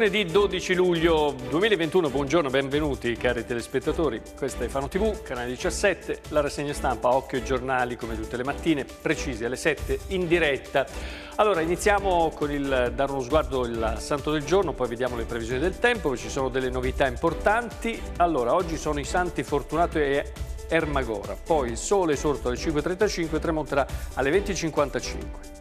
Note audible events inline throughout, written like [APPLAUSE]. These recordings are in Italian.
Lunedì 12 luglio 2021, buongiorno, benvenuti cari telespettatori. Questa è Fano TV, canale 17, la rassegna stampa, occhio e giornali come tutte le mattine, precisi alle 7 in diretta. Allora iniziamo con il dare uno sguardo al santo del giorno, poi vediamo le previsioni del tempo, ci sono delle novità importanti. Allora, oggi sono i santi Fortunato e Ermagora, poi il sole sorto alle 5.35 e tramonterà alle 20.55.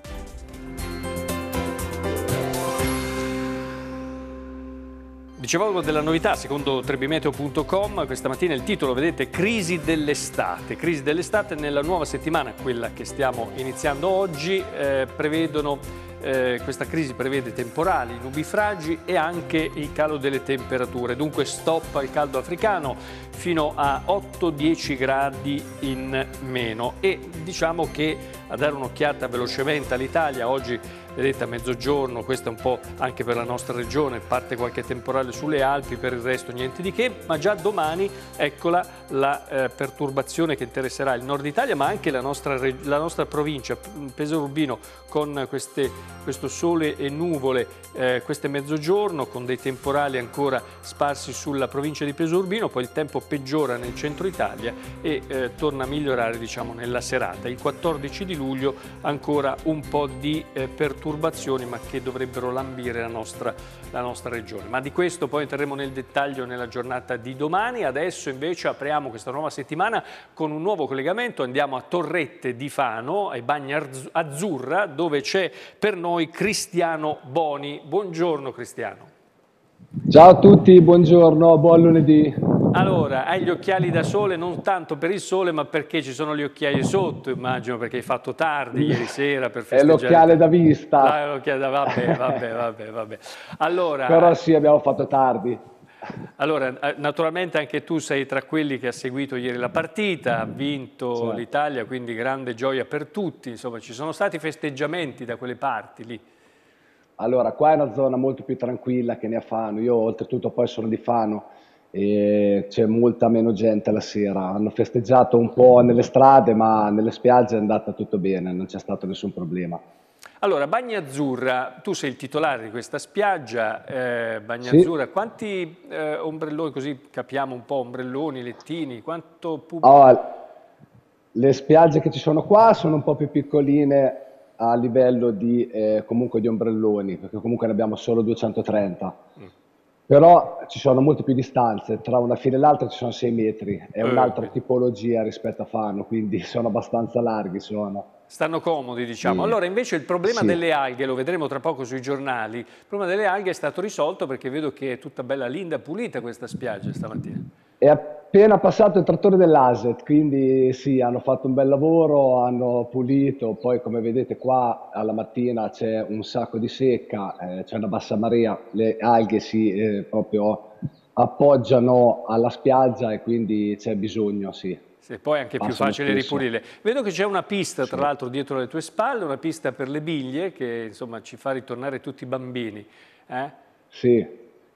Dicevamo della novità, secondo trebimeteo.com, questa mattina il titolo, vedete, Crisi dell'estate. Crisi dell'estate nella nuova settimana, quella che stiamo iniziando oggi, eh, prevedono, eh, questa crisi prevede temporali, nubifragi e anche il calo delle temperature. Dunque stop al caldo africano fino a 8-10 gradi in meno. E diciamo che a dare un'occhiata velocemente all'Italia oggi vedete a mezzogiorno, questa un po' anche per la nostra regione, parte qualche temporale sulle Alpi, per il resto niente di che, ma già domani eccola la eh, perturbazione che interesserà il nord Italia ma anche la nostra, la nostra provincia, mm, Pesaro Urbino con queste, questo sole e nuvole, eh, questo mezzogiorno con dei temporali ancora sparsi sulla provincia di Pesaro Urbino, poi il tempo peggiora nel centro Italia e eh, torna a migliorare diciamo, nella serata. Il 14 di luglio ancora un po' di eh, perturbazione perturbazioni ma che dovrebbero lambire la nostra, la nostra regione. Ma di questo poi entreremo nel dettaglio nella giornata di domani. Adesso invece apriamo questa nuova settimana con un nuovo collegamento. Andiamo a Torrette di Fano, ai Bagni Azzurra, dove c'è per noi Cristiano Boni. Buongiorno Cristiano. Ciao a tutti, buongiorno, buon lunedì. Allora, hai gli occhiali da sole non tanto per il sole, ma perché ci sono gli occhiali sotto, immagino, perché hai fatto tardi ieri [LAUGHS] sera per festeggiare. È l'occhiale da vista. Ah, l'occhiale da... Vabbè, vabbè, vabbè, vabbè. Allora... Però sì, abbiamo fatto tardi. Allora, eh, naturalmente anche tu sei tra quelli che ha seguito ieri la partita, ha vinto certo. l'Italia, quindi grande gioia per tutti, insomma ci sono stati festeggiamenti da quelle parti lì. Allora, qua è una zona molto più tranquilla che ne a Fano, io oltretutto poi sono di Fano, e c'è molta meno gente la sera. Hanno festeggiato un po' nelle strade, ma nelle spiagge è andata tutto bene, non c'è stato nessun problema. Allora, Bagna Azzurra, tu sei il titolare di questa spiaggia, eh, Azzurra, sì. quanti eh, ombrelloni, così capiamo un po', ombrelloni, lettini, quanto pubblico? Oh, le spiagge che ci sono qua sono un po' più piccoline a livello di, eh, di ombrelloni, perché comunque ne abbiamo solo 230. Mm però ci sono molte più distanze, tra una fila e l'altra ci sono 6 metri, è eh. un'altra tipologia rispetto a Fano, quindi [LAUGHS] sono abbastanza larghi. Sono. Stanno comodi, diciamo. Sì. Mm. Allora, invece il problema sì. delle alghe, lo vedremo tra poco sui giornali, il problema delle alghe è stato risolto perché vedo che è tutta bella linda, pulita questa spiaggia stamattina. È appena passato il trattore dell'Aset, quindi sì, hanno fatto un bel lavoro, hanno pulito, poi come vedete qua alla mattina c'è un sacco di secca, eh, c'è una bassa marea, le alghe si eh, proprio appoggiano alla spiaggia e quindi c'è bisogno, sì. E poi è anche più facile ripulire. Vedo che c'è una pista, tra sì. l'altro, dietro le tue spalle, una pista per le biglie che insomma ci fa ritornare tutti i bambini. Eh? Sì,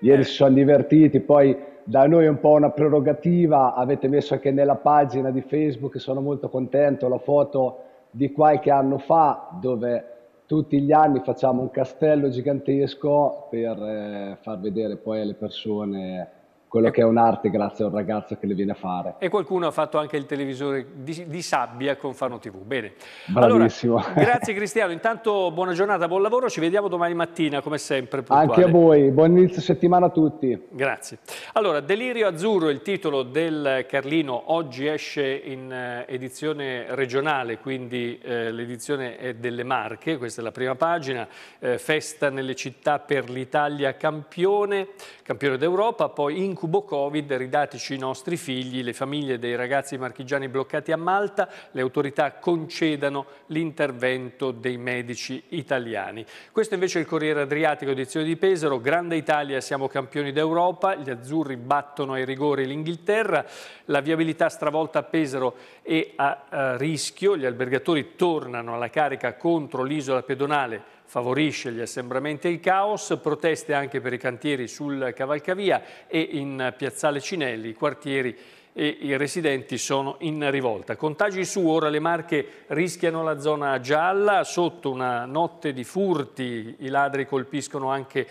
Ieri eh. si sono divertiti, poi da noi è un po' una prerogativa, avete messo anche nella pagina di Facebook, sono molto contento, la foto di qualche anno fa dove tutti gli anni facciamo un castello gigantesco per eh, far vedere poi alle persone quello che è un'arte grazie a un ragazzo che le viene a fare. E qualcuno ha fatto anche il televisore di, di sabbia con Fano TV. Bene. Bravissimo. Allora, grazie Cristiano, intanto buona giornata, buon lavoro, ci vediamo domani mattina come sempre. Puntuale. Anche a voi, buon inizio settimana a tutti. Grazie. Allora, Delirio Azzurro, il titolo del Carlino, oggi esce in eh, edizione regionale, quindi eh, l'edizione è delle Marche, questa è la prima pagina, eh, festa nelle città per l'Italia campione, campione d'Europa, poi in Incubo Covid, ridateci i nostri figli, le famiglie dei ragazzi marchigiani bloccati a Malta, le autorità concedano l'intervento dei medici italiani. Questo invece è il Corriere Adriatico, edizione di Pesaro, Grande Italia, siamo campioni d'Europa, gli azzurri battono ai rigori l'Inghilterra, la viabilità stravolta a Pesaro e a, rischio gli albergatori tornano alla carica contro l'isola pedonale, favorisce gli assembramenti e il caos, proteste anche per i cantieri sul cavalcavia e in Piazzale Cinelli, i quartieri e i residenti sono in rivolta. Contagi su, ora le Marche rischiano la zona gialla, sotto una notte di furti i ladri colpiscono anche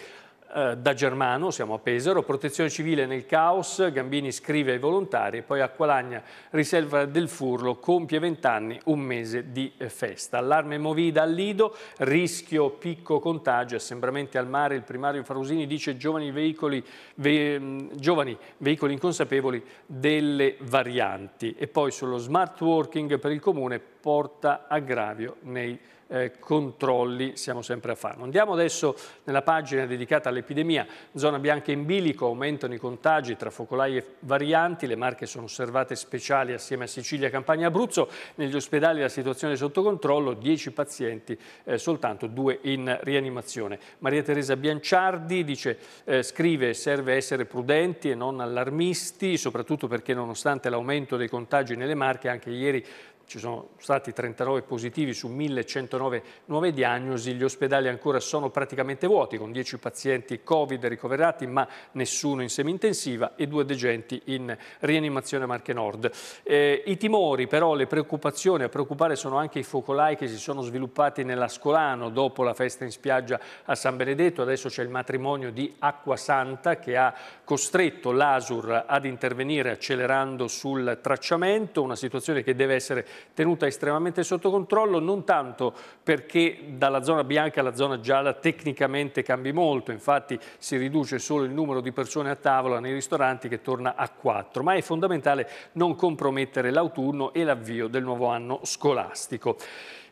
eh, da Germano, siamo a Pesaro, protezione civile nel caos, Gambini scrive ai volontari e poi a Qualagna, riserva del Furlo compie vent'anni, un mese di eh, festa. Allarme Movida al Lido, rischio picco contagio, assembramenti al mare, il primario Farusini dice giovani veicoli, ve, mm, giovani veicoli inconsapevoli delle varianti. E poi sullo smart working per il comune porta aggravio nei eh, controlli siamo sempre a farlo. Andiamo adesso nella pagina dedicata all'epidemia, zona bianca in bilico, aumentano i contagi tra focolai e varianti, le marche sono osservate speciali assieme a Sicilia, Campania e Abruzzo, negli ospedali la situazione è sotto controllo, 10 pazienti, eh, soltanto 2 in rianimazione. Maria Teresa Bianciardi dice, eh, scrive, serve essere prudenti e non allarmisti, soprattutto perché nonostante l'aumento dei contagi nelle marche, anche ieri ci sono stati 39 positivi su 1109 nuove diagnosi, gli ospedali ancora sono praticamente vuoti con 10 pazienti Covid ricoverati ma nessuno in semi-intensiva e due degenti in rianimazione Marche Nord. Eh, I timori però, le preoccupazioni, a preoccupare sono anche i focolai che si sono sviluppati nell'Ascolano dopo la festa in spiaggia a San Benedetto, adesso c'è il matrimonio di Acqua Santa che ha costretto l'Asur ad intervenire accelerando sul tracciamento, una situazione che deve essere tenuta estremamente sotto controllo, non tanto perché dalla zona bianca alla zona gialla tecnicamente cambi molto, infatti si riduce solo il numero di persone a tavola nei ristoranti che torna a 4, ma è fondamentale non compromettere l'autunno e l'avvio del nuovo anno scolastico.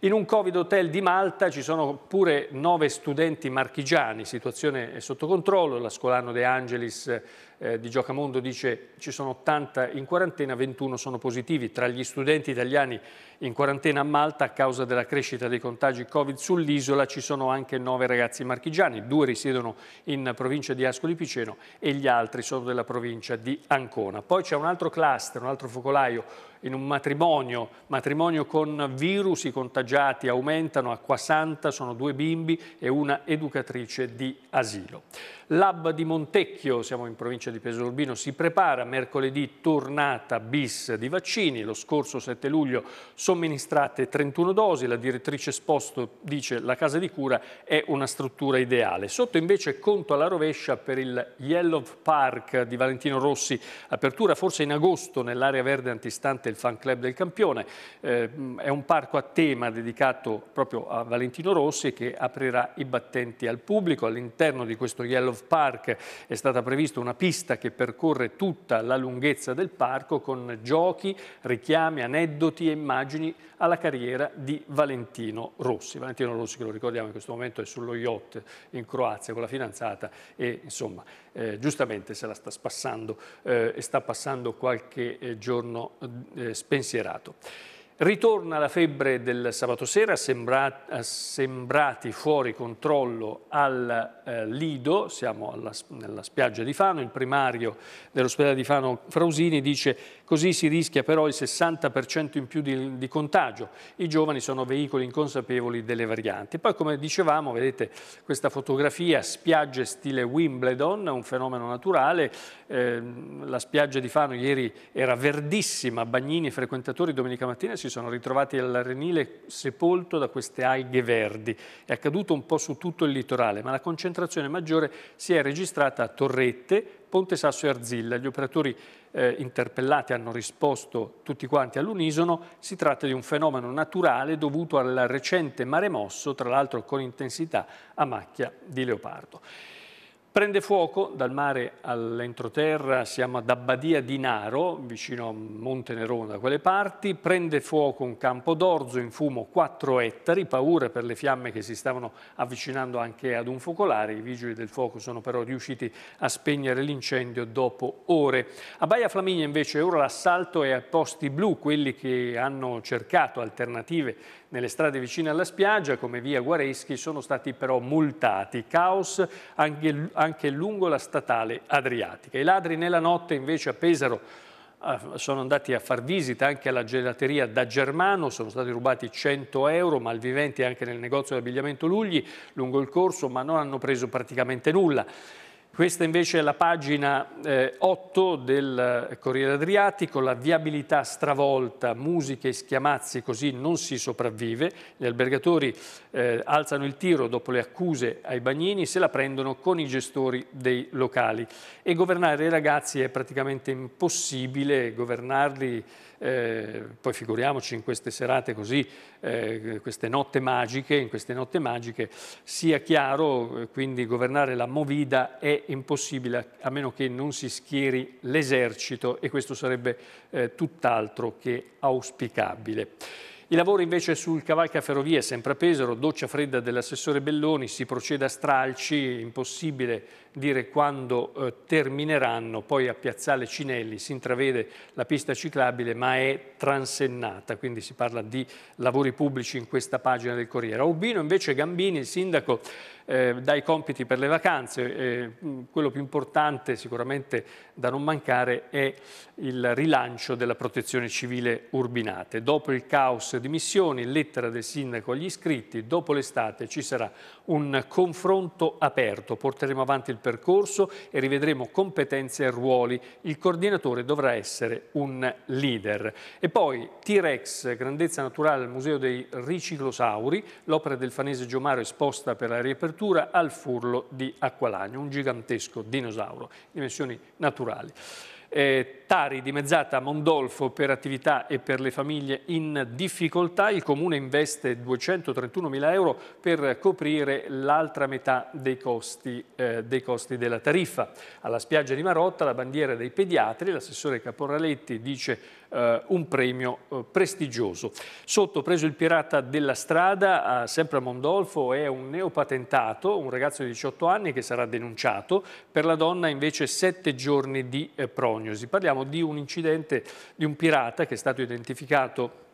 In un Covid hotel di Malta ci sono pure nove studenti marchigiani, situazione sotto controllo, la l'ascolano De Angelis eh, di Giocamondo dice ci sono 80 in quarantena, 21 sono positivi. Tra gli studenti italiani in quarantena a Malta a causa della crescita dei contagi Covid sull'isola ci sono anche 9 ragazzi marchigiani, due risiedono in provincia di Ascoli Piceno e gli altri sono della provincia di Ancona. Poi c'è un altro cluster, un altro focolaio in un matrimonio, matrimonio con virus, i contagiati aumentano acqua santa, sono due bimbi e una educatrice di asilo. L'hub di Montecchio, siamo in provincia di Pesolbino, si prepara mercoledì tornata bis di vaccini. Lo scorso 7 luglio somministrate 31 dosi, la direttrice esposto dice la casa di cura è una struttura ideale. Sotto invece conto alla rovescia per il Yellow Park di Valentino Rossi, apertura forse in agosto nell'area verde antistante il fan club del campione. Eh, è un parco a tema dedicato proprio a Valentino Rossi che aprirà i battenti al pubblico. All'interno di questo Yellow Park è stata prevista una pista che percorre tutta la lunghezza del parco con giochi, richiami, aneddoti e immagini alla carriera di Valentino Rossi. Valentino Rossi che lo ricordiamo in questo momento è sullo yacht in Croazia con la fidanzata e insomma eh, giustamente se la sta spassando eh, e sta passando qualche eh, giorno eh, spensierato. Ritorna la febbre del sabato sera, sembrati fuori controllo al eh, Lido, siamo alla, nella spiaggia di Fano, il primario dell'ospedale di Fano Frausini dice Così si rischia però il 60% in più di, di, contagio. I giovani sono veicoli inconsapevoli delle varianti. Poi, come dicevamo, vedete questa fotografia, spiagge stile Wimbledon, un fenomeno naturale. Eh, la spiaggia di Fano ieri era verdissima, bagnini e frequentatori domenica mattina si sono ritrovati all'Arenile sepolto da queste alghe verdi. È accaduto un po' su tutto il litorale, ma la concentrazione maggiore si è registrata a Torrette, Ponte Sasso e Arzilla. Gli operatori eh, interpellati hanno risposto tutti quanti all'unisono, si tratta di un fenomeno naturale dovuto al recente mare mosso, tra l'altro con intensità a macchia di leopardo. Prende fuoco dal mare all'entroterra, siamo ad Abbadia di Naro, vicino a Monte Nerone da quelle parti, prende fuoco un campo d'orzo in fumo 4 ettari, paura per le fiamme che si stavano avvicinando anche ad un focolare, i vigili del fuoco sono però riusciti a spegnere l'incendio dopo ore. A Baia Flaminia invece ora l'assalto è a posti blu, quelli che hanno cercato alternative nelle strade vicine alla spiaggia come via Guareschi sono stati però multati. Caos anche, anche lungo la statale Adriatica. I ladri nella notte invece a Pesaro ah, sono andati a far visita anche alla gelateria da Germano, sono stati rubati 100 euro, malviventi anche nel negozio di abbigliamento Lugli lungo il corso, ma non hanno preso praticamente nulla. Questa invece è la pagina eh, 8 del eh, Corriere Adriatico, la viabilità stravolta, musiche e schiamazzi così non si sopravvive. Gli albergatori eh, alzano il tiro dopo le accuse ai bagnini, se la prendono con i gestori dei locali. E governare i ragazzi è praticamente impossibile, governarli eh, poi figuriamoci in queste serate così, eh, queste notte magiche, in queste notte magiche, sia chiaro, eh, quindi governare la Movida è impossibile a meno che non si schieri l'esercito e questo sarebbe eh, tutt'altro che auspicabile. I lavori invece sul cavalcaferrovie, sempre a Pesaro, doccia fredda dell'assessore Belloni, si procede a stralci, impossibile dire quando eh, termineranno, poi a Piazzale Cinelli si intravede la pista ciclabile ma è transennata, quindi si parla di lavori pubblici in questa pagina del Corriere. A Ubino invece Gambini, il sindaco, eh, dai compiti per le vacanze, eh, quello più importante sicuramente da non mancare è il rilancio della protezione civile urbinate. Dopo il caos di missioni, lettera del sindaco agli iscritti, dopo l'estate ci sarà un confronto aperto, porteremo avanti il percorso e rivedremo competenze e ruoli. Il coordinatore dovrà essere un leader. E poi T-Rex, grandezza naturale al Museo dei Riciclosauri, l'opera del fanese Giomaro esposta per la riapertura cattura al furlo di Acqualagno, un gigantesco dinosauro, dimensioni naturali. Eh, Tari dimezzata a Mondolfo per attività e per le famiglie in difficoltà, il comune investe 231 mila euro per coprire l'altra metà dei costi, eh, dei costi, della tariffa. Alla spiaggia di Marotta la bandiera dei pediatri, l'assessore Caporraletti dice eh, un premio eh, prestigioso. Sotto preso il pirata della strada, eh, sempre a Mondolfo, è un neopatentato, un ragazzo di 18 anni che sarà denunciato, per la donna invece 7 giorni di eh, prognosi. Parliamo di un incidente di un pirata che è stato identificato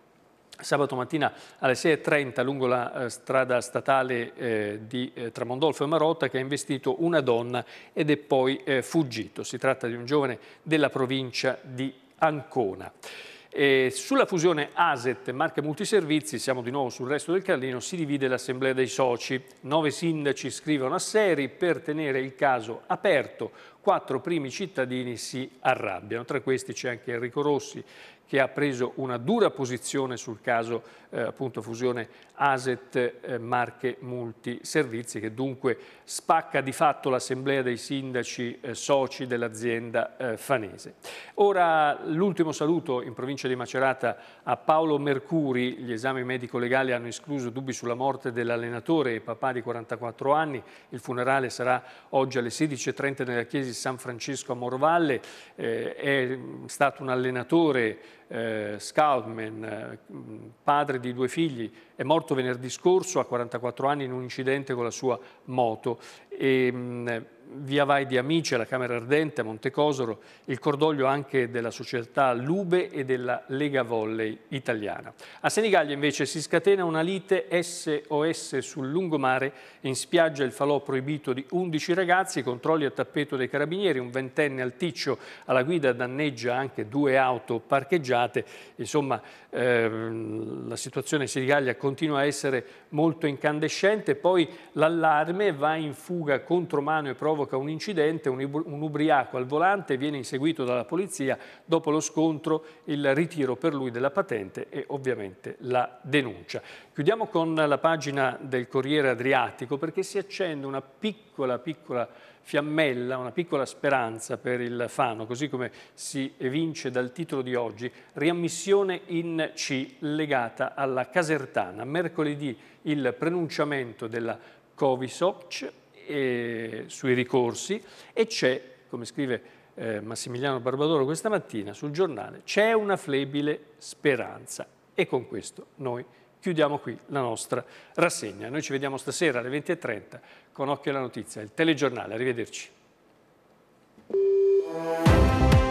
Sabato mattina alle 6.30 lungo la eh, strada statale eh, di eh, Tramondolfo e Marotta che ha investito una donna ed è poi eh, fuggito. Si tratta di un giovane della provincia di Ancona. E sulla fusione ASET Marche Multiservizi, siamo di nuovo sul resto del Carlino, si divide l'assemblea dei soci. Nove sindaci scrivono a Seri per tenere il caso aperto. Quattro primi cittadini si arrabbiano. Tra questi c'è anche Enrico Rossi, che ha preso una dura posizione sul caso eh, appunto fusione Aset eh, Marche Multiservizi che dunque spacca di fatto l'assemblea dei sindaci eh, soci dell'azienda eh, fanese. Ora l'ultimo saluto in provincia di Macerata a Paolo Mercuri, gli esami medico-legali hanno escluso dubbi sulla morte dell'allenatore e papà di 44 anni, il funerale sarà oggi alle 16.30 nella chiesa di San Francesco a Morvalle, eh, è stato un allenatore eh, Scalmen, eh, padre di due figli, è morto venerdì scorso a 44 anni in un incidente con la sua moto. E, ehm, mh, Via Vai di Amici, alla Camera Ardente, a Montecosoro, il cordoglio anche della società Lube e della Lega Volley italiana. A Senigallia invece si scatena una lite SOS sul lungomare, in spiaggia il falò proibito di 11 ragazzi, controlli a tappeto dei carabinieri, un ventenne alticcio alla guida danneggia anche due auto parcheggiate, insomma ehm, la situazione in Senigallia continua a essere molto incandescente, poi l'allarme va in fuga contro mano e prova provoca un incidente, un ubriaco al volante viene inseguito dalla polizia, dopo lo scontro il ritiro per lui della patente e ovviamente la denuncia. Chiudiamo con la pagina del Corriere Adriatico perché si accende una piccola, piccola fiammella, una piccola speranza per il Fano, così come si evince dal titolo di oggi, riammissione in C legata alla Casertana. Mercoledì il pronunciamento della Covisoc sui ricorsi e c'è, come scrive eh, Massimiliano Barbadoro questa mattina sul giornale, c'è una flebile speranza. E con questo noi chiudiamo qui la nostra rassegna. Noi ci vediamo stasera alle 20.30 con Occhio alla Notizia, il telegiornale. Arrivederci.